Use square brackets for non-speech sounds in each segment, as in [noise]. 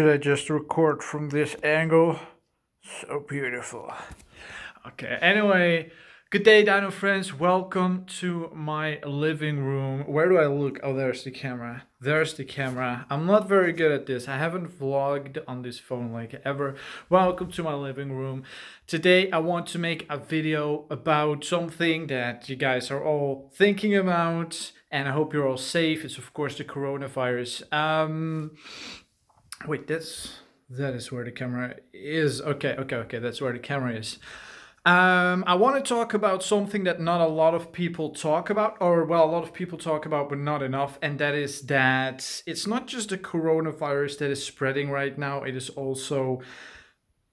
should I just record from this angle? So beautiful. Okay, anyway, good day Dino friends. Welcome to my living room. Where do I look? Oh, there's the camera. There's the camera. I'm not very good at this. I haven't vlogged on this phone like ever. Welcome to my living room. Today I want to make a video about something that you guys are all thinking about and I hope you're all safe. It's of course the coronavirus. Um, Wait, that's that is where the camera is. Okay, okay, okay. That's where the camera is. Um, I want to talk about something that not a lot of people talk about, or well, a lot of people talk about, but not enough, and that is that it's not just the coronavirus that is spreading right now, it is also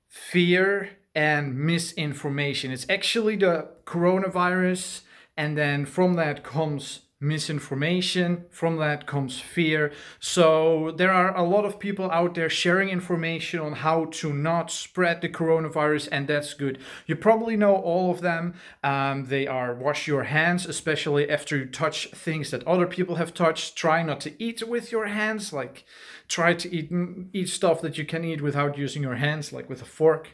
fear and misinformation. It's actually the coronavirus, and then from that comes misinformation, from that comes fear. So there are a lot of people out there sharing information on how to not spread the coronavirus, and that's good. You probably know all of them. Um, they are wash your hands, especially after you touch things that other people have touched. Try not to eat with your hands, like try to eat, mm, eat stuff that you can eat without using your hands, like with a fork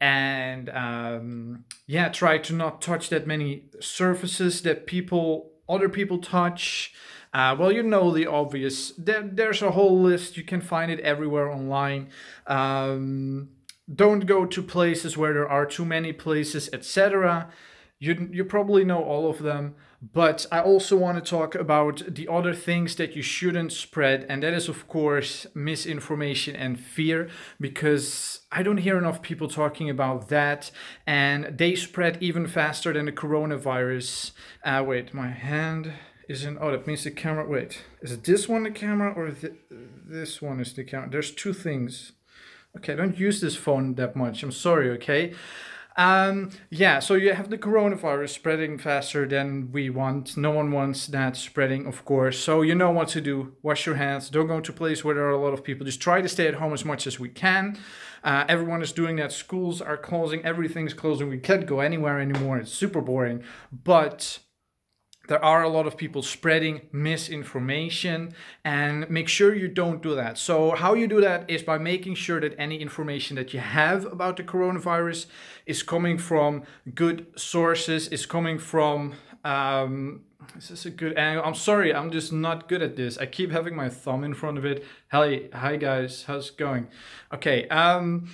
and um, yeah, try to not touch that many surfaces that people other people touch. Uh, well, you know the obvious. There, there's a whole list. You can find it everywhere online. Um, don't go to places where there are too many places, etc. You, you probably know all of them, but I also want to talk about the other things that you shouldn't spread, and that is, of course, misinformation and fear, because I don't hear enough people talking about that, and they spread even faster than the coronavirus. Uh, wait, my hand isn't. Oh, that means the camera. Wait, is it this one the camera or th this one is the camera? There's two things. Okay, don't use this phone that much. I'm sorry, okay? Um, yeah, so you have the coronavirus spreading faster than we want. No one wants that spreading, of course. So you know what to do. Wash your hands. Don't go to places where there are a lot of people. Just try to stay at home as much as we can. Uh, everyone is doing that. Schools are closing. Everything's closing. We can't go anywhere anymore. It's super boring. But there are a lot of people spreading misinformation and make sure you don't do that. So how you do that is by making sure that any information that you have about the coronavirus is coming from good sources, is coming from um, this is a good angle. I'm sorry, I'm just not good at this. I keep having my thumb in front of it. Hey, hi guys, how's it going? Okay, um,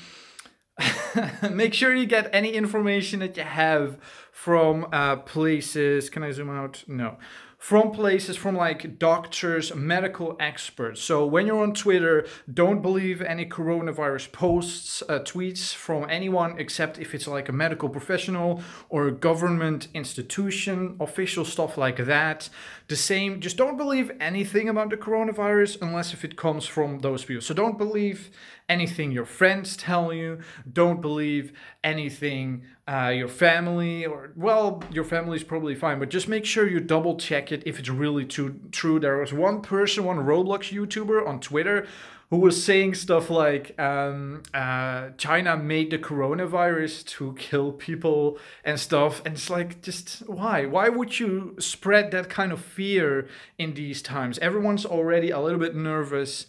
[laughs] make sure you get any information that you have from uh, places. Can I zoom out? No. From places from like doctors, medical experts. So when you're on Twitter, don't believe any coronavirus posts, uh, tweets from anyone except if it's like a medical professional or a government institution, official stuff like that. The same, just don't believe anything about the coronavirus unless if it comes from those people. So don't believe anything your friends tell you. Don't believe anything uh, your family or well your family is probably fine but just make sure you double check it if it's really too true there was one person one roblox youtuber on twitter who was saying stuff like um, uh, china made the coronavirus to kill people and stuff and it's like just why why would you spread that kind of fear in these times everyone's already a little bit nervous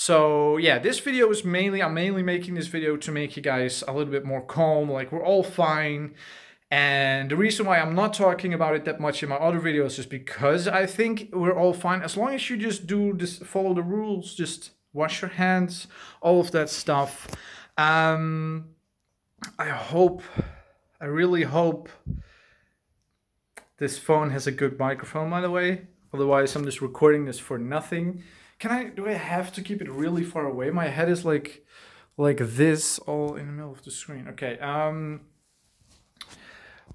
so yeah, this video is mainly, I'm mainly making this video to make you guys a little bit more calm, like we're all fine. And the reason why I'm not talking about it that much in my other videos is because I think we're all fine. As long as you just do this, follow the rules, just wash your hands, all of that stuff. Um, I hope, I really hope this phone has a good microphone, by the way. Otherwise, I'm just recording this for nothing. Can I? Do I have to keep it really far away? My head is like, like this, all in the middle of the screen. Okay. Um.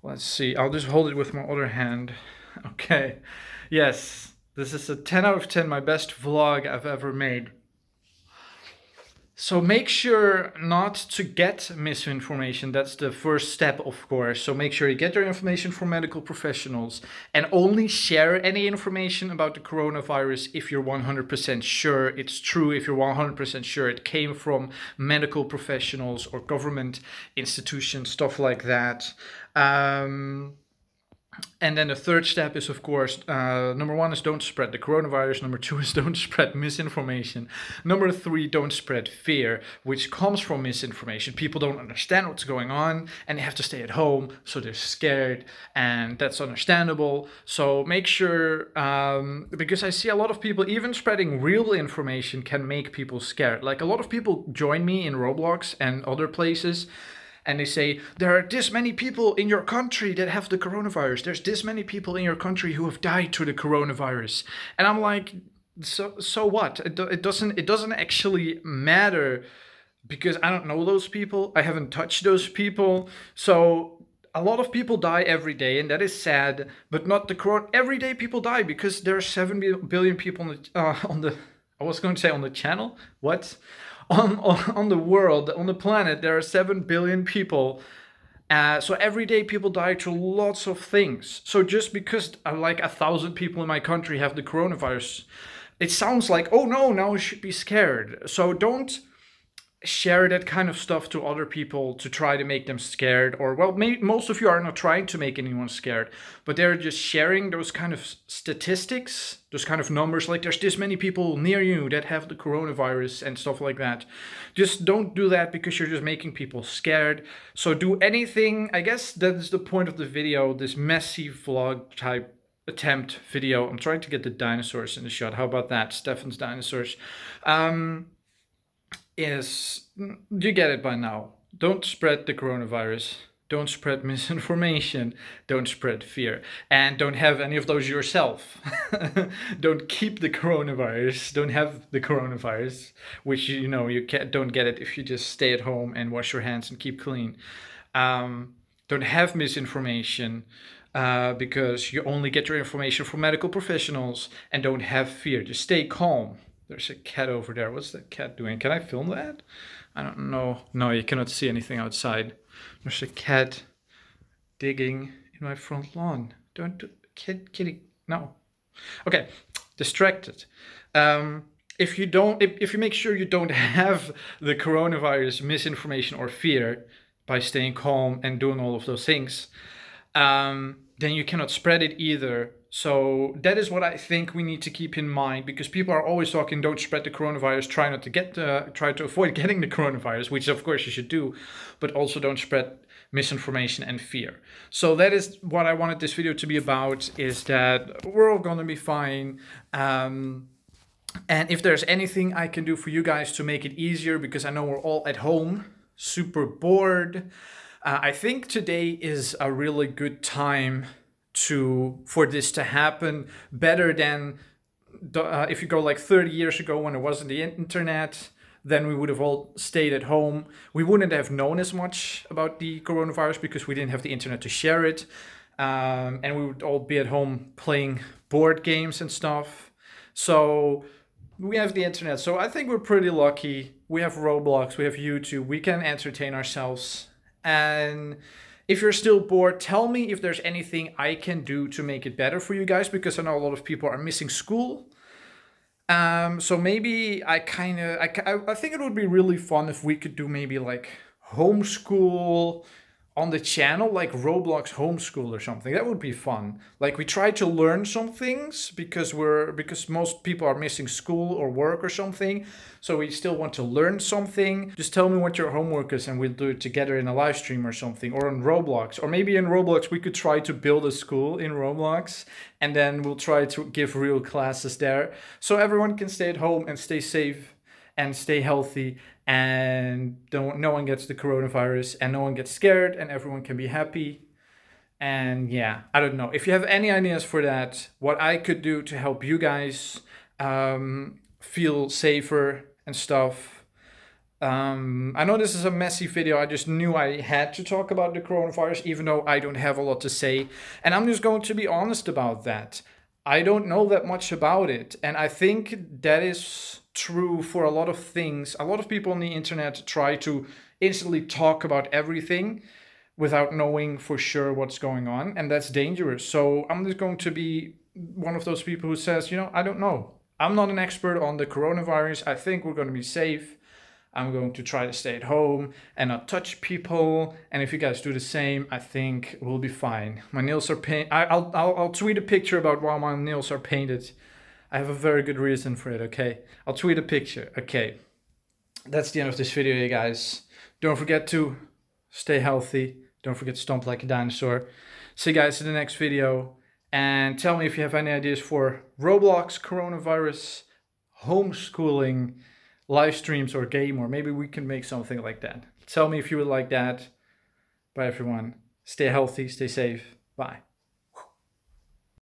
Let's see. I'll just hold it with my other hand. [laughs] Okay. Yes. This is a 10 out of 10, my best vlog I've ever made. So make sure not to get misinformation. That's the first step, of course. So make sure you get your information from medical professionals and only share any information about the coronavirus if you're 100% sure it's true, if you're 100% sure it came from medical professionals or government institutions, stuff like that. Um, and then the third step is, of course, uh, number one is don't spread the coronavirus. Number two is [laughs] don't spread misinformation. Number three, don't spread fear, which comes from misinformation. People don't understand what's going on and they have to stay at home, so they're scared, and that's understandable. So make sure, um, because I see a lot of people, even spreading real information can make people scared. Like a lot of people join me in Roblox and other places and they say there are this many people in your country that have the coronavirus. There's this many people in your country who have died to the coronavirus. And I'm like, so so what? It, do, it doesn't it doesn't actually matter because I don't know those people. I haven't touched those people. So a lot of people die every day, and that is sad. But not the corona. Every day people die because there are seven billion people on the uh, on the. I was going to say on the channel. What? on, on, the world, on the planet, there are 7 billion people. Uh, so every day people die to lots of things. So just because uh, like a thousand people in my country have the coronavirus, it sounds like, oh no, now I should be scared. So don't share that kind of stuff to other people to try to make them scared or well maybe most of you are not trying to make anyone scared but they're just sharing those kind of statistics those kind of numbers like there's this many people near you that have the coronavirus and stuff like that just don't do that because you're just making people scared so do anything i guess that's the point of the video this messy vlog type attempt video i'm trying to get the dinosaurs in the shot how about that stefan's dinosaurs um is you get it by now. Don't spread the coronavirus. Don't spread [laughs] misinformation. Don't spread fear. And don't have any of those yourself. [laughs] don't keep the coronavirus. Don't have the coronavirus, which you know you can't, don't get it if you just stay at home and wash your hands and keep clean. Um, don't have misinformation. Uh, because you only get your information from medical professionals and don't have fear. Just stay calm. There's a cat over there. What's that cat doing? Can I film that? I don't know. No, you cannot see anything outside. There's a cat digging in my front lawn. Don't do, kid, kitty, no. Okay, distracted. Um, if you don't, if, if you make sure you don't [laughs] have the coronavirus misinformation or fear by staying calm and doing all of those things, um, then you cannot spread it either so that is what I think we need to keep in mind because people are always talking, don't spread the coronavirus, try not to get, the. try to avoid [laughs] getting the coronavirus, which of course you should do, but also don't spread misinformation and fear. So that is what I wanted this video to be about is that we're all going to be fine. Um, and if there's anything I can do for you guys to make it easier, because I know we're all at home, super bored. Uh, I think today is a really good time to for this to happen better than uh, if you go like 30 years ago when it wasn't the internet then we would have all stayed at home we wouldn't have known as much about the coronavirus because we didn't have the internet to share it um, and we would all be at home playing board games and stuff so we have the internet so i think we're pretty lucky we have roblox we have youtube we can entertain ourselves and if you're still bored, tell me if there's anything I can do to make it better for you guys because I know a lot of people are missing school. Um, so maybe I kind of, I, I think it would be really fun if we could do maybe like homeschool, on the channel like Roblox homeschool or something. That would be fun. Like we try to learn some things because we're because most people are missing school or work or something. So we still want to learn something. Just tell me what your homework is and we'll do it together in a live stream or something or on Roblox. Or maybe in Roblox we could try to build a school in Roblox and then we'll try to give real classes there so everyone can stay at home and stay safe and stay healthy and don't no one gets the coronavirus and no one gets scared and everyone can be happy and yeah i don't know if you have any ideas for that what i could do to help you guys um, feel safer and stuff um, i know this is a messy video i just knew i had to talk about the coronavirus even though i don't have a lot to say and i'm just going to be honest about that I don't know that much about it. And I think that is true for a lot of things. A lot of people on the internet try to instantly talk about everything without knowing for sure what's going on. And that's dangerous. So I'm just going to be one of those people who says, you know, I don't know. I'm not an expert on the coronavirus. I think we're going to be safe. I'm going to try to stay at home and not touch people. And if you guys do the same, I think we'll be fine. My nails are painted. I'll, I'll, I'll tweet a picture about why my nails are painted. I have a very good reason for it, okay? I'll tweet a picture, okay? That's the end of this video, you guys. Don't forget to stay healthy. Don't forget to stomp like a dinosaur. See you guys in the next video. And tell me if you have any ideas for Roblox, coronavirus, homeschooling, live streams or game, or maybe we can make something like that. Tell me if you would like that. Bye, everyone. Stay healthy, stay safe. Bye.